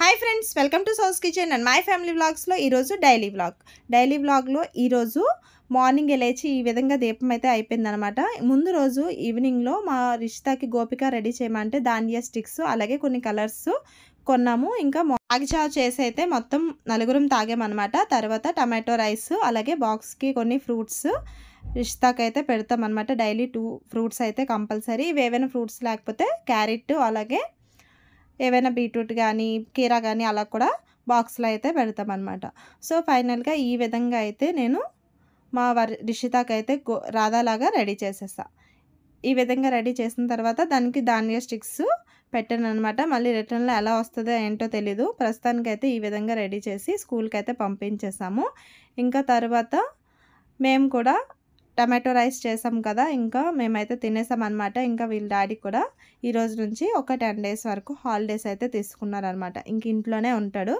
hi friends welcome to సౌస్ kitchen and my family వ్లాగ్స్లో ఈరోజు డైలీ వ్లాగ్ డైలీ వ్లాగ్లో ఈరోజు మార్నింగ్ లేచి ఈ విధంగా దీపం అయితే అయిపోయిందనమాట ముందు రోజు ఈవినింగ్లో మా రిషితాకి గోపిక రెడీ చేయమంటే దానియా స్టిక్స్ అలాగే కొన్ని కలర్స్ కొన్నాము ఇంకా మాగిచా చేసి అయితే మొత్తం నలుగురం తాగామన్నమాట తర్వాత టమాటో రైస్ అలాగే బాక్స్కి కొన్ని ఫ్రూట్స్ రిషితాకి అయితే పెడతామన్నమాట డైలీ టూ ఫ్రూట్స్ అయితే కంపల్సరీ ఇవి ఏవైనా ఫ్రూట్స్ లేకపోతే క్యారెట్ అలాగే ఏవైనా బీట్రూట్ కానీ కీరా కానీ అలా కూడా బాక్స్లో అయితే పెడతామన్నమాట సో ఫైనల్గా ఈ విధంగా అయితే నేను మా వరి రిషితాకైతే గో రాధాలాగా రెడీ చేసేసా ఈ విధంగా రెడీ చేసిన తర్వాత దానికి ధాన్య స్టిక్స్ పెట్టాను అనమాట మళ్ళీ రిటర్న్లో ఎలా వస్తుందో ఏంటో తెలీదు ప్రస్తుతానికైతే ఈ విధంగా రెడీ చేసి స్కూల్కి అయితే పంపించేసాము ఇంకా తర్వాత మేము కూడా టమాటో రైస్ చేసాం కదా ఇంకా మేమైతే తినేసాం అనమాట ఇంకా వీళ్ళ డాడీ కూడా ఈరోజు నుంచి ఒక టెన్ డేస్ వరకు హాలిడేస్ అయితే తీసుకున్నారనమాట ఇంక ఇంట్లోనే ఉంటాడు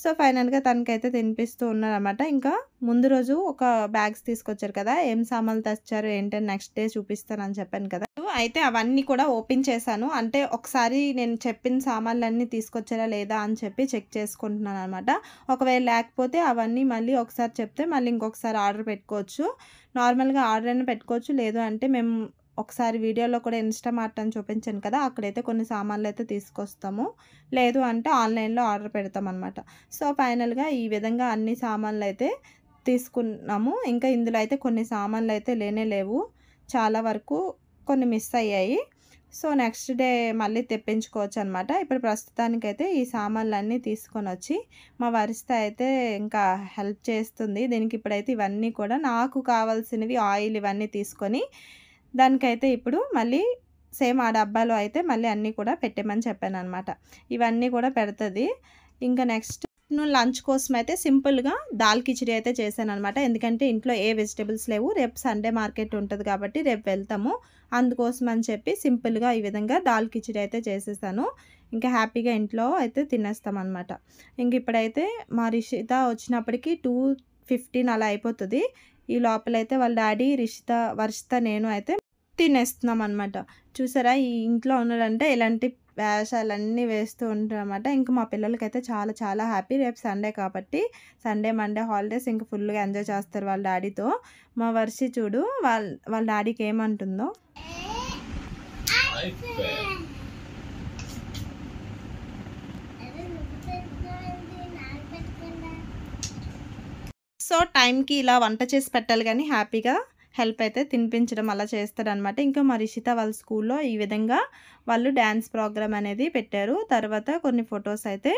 సో ఫైనల్గా తనకైతే తినిపిస్తూ ఉన్నారనమాట ఇంకా ముందు రోజు ఒక బ్యాగ్స్ తీసుకొచ్చారు కదా ఏం సామాన్లు తెచ్చారు ఏంటని నెక్స్ట్ డే చూపిస్తానని చెప్పాను కదా అయితే అవన్నీ కూడా ఓపెన్ చేశాను అంటే ఒకసారి నేను చెప్పిన సామాన్లన్నీ తీసుకొచ్చారా లేదా అని చెప్పి చెక్ చేసుకుంటున్నాను అనమాట ఒకవేళ లేకపోతే అవన్నీ మళ్ళీ ఒకసారి చెప్తే మళ్ళీ ఇంకొకసారి ఆర్డర్ పెట్టుకోవచ్చు నార్మల్గా ఆర్డర్ అయినా పెట్టుకోవచ్చు లేదు అంటే మేము ఒకసారి వీడియోలో కూడా ఇన్స్టా మార్ట్ అని చూపించాను కదా అక్కడైతే కొన్ని సామాన్లు అయితే తీసుకొస్తాము లేదు అంటే ఆన్లైన్లో ఆర్డర్ పెడతాం అనమాట సో ఫైనల్గా ఈ విధంగా అన్ని సామాన్లు అయితే తీసుకున్నాము ఇంకా ఇందులో అయితే కొన్ని సామాన్లు అయితే లేనే లేవు చాలా వరకు కొన్ని మిస్ అయ్యాయి సో నెక్స్ట్ డే మళ్ళీ తెప్పించుకోవచ్చు అనమాట ఇప్పుడు ప్రస్తుతానికైతే ఈ సామాన్లు అన్నీ తీసుకొని వచ్చి మా వరిస్త అయితే ఇంకా హెల్ప్ చేస్తుంది దీనికి ఇప్పుడైతే ఇవన్నీ కూడా నాకు కావాల్సినవి ఆయిల్ ఇవన్నీ తీసుకొని దానికైతే ఇప్పుడు మళ్ళీ సేమ్ ఆ డబ్బాలో అయితే మళ్ళీ అన్నీ కూడా పెట్టేమని చెప్పాను అనమాట ఇవన్నీ కూడా పెడుతుంది ఇంకా నెక్స్ట్ నువ్వు లంచ్ కోసం అయితే సింపుల్గా దాల్ కిచడీ అయితే చేశాను అనమాట ఎందుకంటే ఇంట్లో ఏ వెజిటేబుల్స్ లేవు రేపు సండే మార్కెట్ ఉంటుంది కాబట్టి రేపు వెళ్తాము అందుకోసం అని చెప్పి సింపుల్గా ఈ విధంగా దాల్ కిచడీ అయితే చేసేసాను ఇంకా హ్యాపీగా ఇంట్లో అయితే తినేస్తాం అనమాట ఇంక ఇప్పుడైతే మా రిషిత వచ్చినప్పటికీ టూ ఫిఫ్టీన్ అలా అయిపోతుంది ఈ లోపలైతే వాళ్ళ డాడీ రిషిత వర్షిత నేను అయితే తినేస్తున్నాం అనమాట చూసారా ఈ ఇంట్లో ఉన్నాడంటే ఇలాంటి వేషాలన్నీ వేస్తూ అనమాట ఇంకా మా పిల్లలకైతే చాలా చాలా హ్యాపీ రేపు సండే కాబట్టి సండే మండే హాలిడేస్ ఇంకా ఫుల్గా ఎంజాయ్ చేస్తారు వాళ్ళ డాడీతో మా వర్షి చూడు వాళ్ళ వాళ్ళ డాడీకి ఏమంటుందో సో టైంకి ఇలా వంట చేసి పెట్టాలి కానీ హ్యాపీగా హెల్ప్ అయితే తినిపించడం అలా అనమాట ఇంకా మా రిషిత వాళ్ళ స్కూల్లో ఈ విధంగా వాళ్ళు డ్యాన్స్ ప్రోగ్రామ్ అనేది పెట్టారు తర్వాత కొన్ని ఫొటోస్ అయితే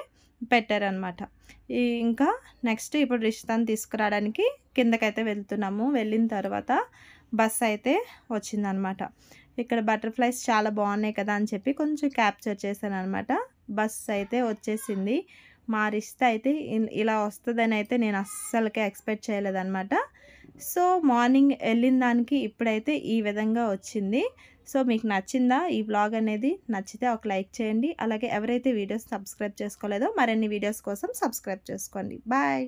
పెట్టారనమాట ఇంకా నెక్స్ట్ ఇప్పుడు రిషితాన్ని తీసుకురావడానికి కిందకైతే వెళ్తున్నాము వెళ్ళిన తర్వాత బస్ అయితే వచ్చిందనమాట ఇక్కడ బటర్ఫ్లైస్ చాలా బాగున్నాయి కదా అని చెప్పి కొంచెం క్యాప్చర్ చేశాను అనమాట బస్ అయితే వచ్చేసింది మా రిస్ట్ అయితే ఇలా వస్తుందని అయితే నేను అస్సలకే ఎక్స్పెక్ట్ చేయలేదన్నమాట సో మార్నింగ్ వెళ్ళిన దానికి ఇప్పుడైతే ఈ విధంగా వచ్చింది సో మీకు నచ్చిందా ఈ బ్లాగ్ అనేది నచ్చితే ఒక లైక్ చేయండి అలాగే ఎవరైతే వీడియోస్ సబ్స్క్రైబ్ చేసుకోలేదో మరిన్ని వీడియోస్ కోసం సబ్స్క్రైబ్ చేసుకోండి బాయ్